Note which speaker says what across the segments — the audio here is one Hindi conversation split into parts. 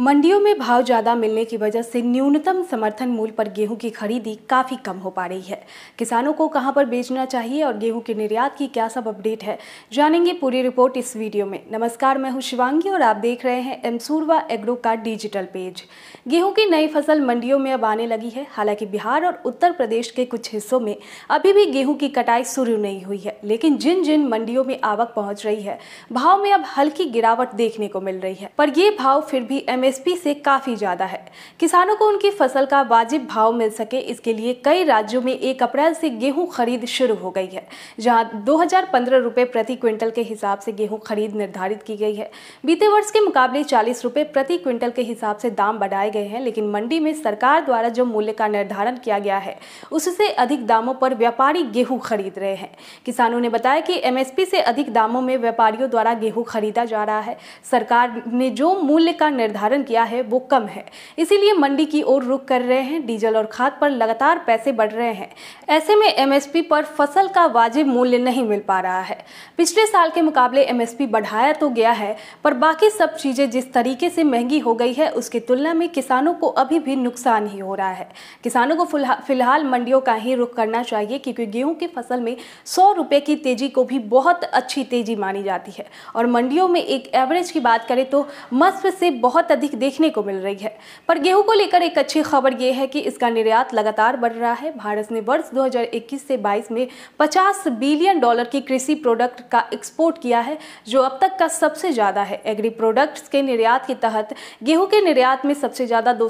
Speaker 1: मंडियों में भाव ज़्यादा मिलने की वजह से न्यूनतम समर्थन मूल्य पर गेहूं की खरीदी काफ़ी कम हो पा रही है किसानों को कहां पर बेचना चाहिए और गेहूं के निर्यात की क्या सब अपडेट है जानेंगे पूरी रिपोर्ट इस वीडियो में नमस्कार मैं हूं शिवांगी और आप देख रहे हैं एमसूरवा एग्रो का डिजिटल पेज गेहूँ की नई फसल मंडियों में अब आने लगी है हालांकि बिहार और उत्तर प्रदेश के कुछ हिस्सों में अभी भी गेहूँ की कटाई शुरू नहीं हुई है लेकिन जिन जिन मंडियों में आवक पहुँच रही है भाव में अब हल्की गिरावट देखने को मिल रही है पर ये भाव फिर भी एम एमएसपी से काफ़ी ज़्यादा है किसानों को उनकी फसल का वाजिब भाव मिल सके इसके लिए कई राज्यों में एक अप्रैल से गेहूं खरीद शुरू हो गई है जहां दो रुपए प्रति क्विंटल के हिसाब से गेहूं खरीद निर्धारित की गई है बीते वर्ष के मुकाबले चालीस रुपये प्रति क्विंटल के हिसाब से दाम बढ़ाए गए हैं लेकिन मंडी में सरकार द्वारा जो मूल्य का निर्धारण किया गया है उससे अधिक दामों पर व्यापारी गेहूं खरीद रहे हैं किसानों ने बताया कि एमएसपी से अधिक दामों में व्यापारियों द्वारा गेहूं खरीदा जा रहा है सरकार ने जो मूल्य का निर्धारण धारण किया है वो कम है इसीलिए मंडी की ओर रुख कर रहे हैं डीजल और खाद पर लगातार पैसे बढ़ रहे हैं ऐसे में एमएसपी पर फसल का वाजिब मूल्य नहीं मिल पा रहा है पिछले साल के मुकाबले एमएसपी बढ़ाया तो गया है पर बाकी सब चीज़ें जिस तरीके से महंगी हो गई है उसकी तुलना में किसानों को अभी भी नुकसान ही हो रहा है किसानों को फिलहाल मंडियों का ही रुख करना चाहिए क्योंकि गेहूं की फसल में सौ रुपए की तेजी को भी बहुत अच्छी तेजी मानी जाती है और मंडियों में एक एवरेज की बात करें तो मस्फ से बहुत अधिक अधिक देखने को मिल रही है पर गेहूं को लेकर एक अच्छी खबर यह है कि इसका निर्यात लगातार बढ़ रहा है भारत ने वर्ष 2021 से 22 में 50 बिलियन डॉलर की कृषि प्रोडक्ट का एक्सपोर्ट किया है जो अब तक का सबसे ज़्यादा है एग्री प्रोडक्ट्स के निर्यात के तहत गेहूं के निर्यात में सबसे ज़्यादा दो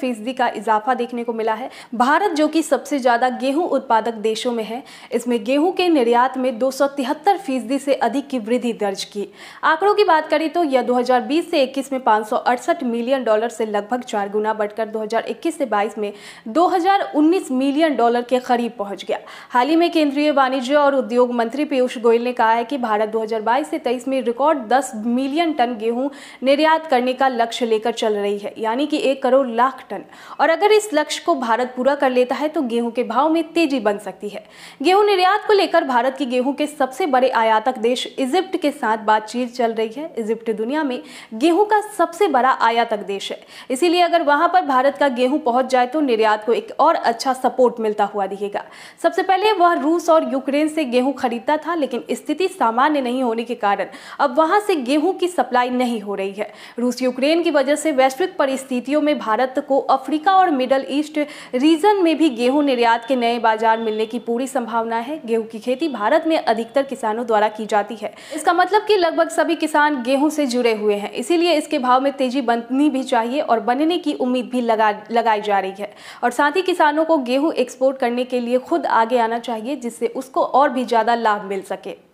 Speaker 1: फीसदी का इजाफा देखने को मिला है भारत जो कि सबसे ज़्यादा गेहूं उत्पादक देशों में है इसमें गेहूं के निर्यात में दो फीसदी से अधिक की वृद्धि दर्ज की आंकड़ों की बात करें तो यह 2020 से 2021 में पाँच मिलियन डॉलर से लगभग चार गुना बढ़कर 2021 से 22 में 2019 मिलियन डॉलर के करीब पहुंच गया हाल ही में केंद्रीय वाणिज्य और उद्योग मंत्री पीयूष गोयल ने कहा है कि भारत 2022 से 23 में रिकॉर्ड 10 मिलियन टन गेहूं निर्यात करने का लक्ष्य लेकर चल रही है यानी कि एक करोड़ लाख टन और अगर इस लक्ष्य को भारत पूरा कर लेता है तो गेहूं के भाव में तेजी बन सकती है गेहूं निर्यात को लेकर भारत की गेहूं के सबसे बड़े आयातक देश इजिप्ट के साथ बातचीत चल रही है इजिप्ट दुनिया में गेहूं गेहूं का सबसे बड़ा आयातक देश है इसीलिए अगर वहां पर भारत का गेहूं पहुंच जाए तो निर्यात को एक और अच्छा सपोर्ट मिलता हुआ दिखेगा सबसे पहले वह रूस और यूक्रेन से गेहूं खरीदता था लेकिन स्थिति सामान्य नहीं होने के कारण अब वहां से गेहूं की सप्लाई नहीं हो रही है रूस यूक्रेन की वजह से वैश्विक परिस्थितियों में भारत को अफ्रीका और मिडल ईस्ट रीजन में भी गेहूं निर्यात के नए बाजार मिलने की पूरी संभावना है गेहूं की खेती भारत में अधिकतर किसानों द्वारा की जाती है इसका मतलब कि लगभग सभी किसान गेहूं से जुड़े हुए हैं इसीलिए लिए इसके भाव में तेजी बननी भी चाहिए और बनने की उम्मीद भी लगा लगाई जा रही है और साथ ही किसानों को गेहूं एक्सपोर्ट करने के लिए खुद आगे आना चाहिए जिससे उसको और भी ज़्यादा लाभ मिल सके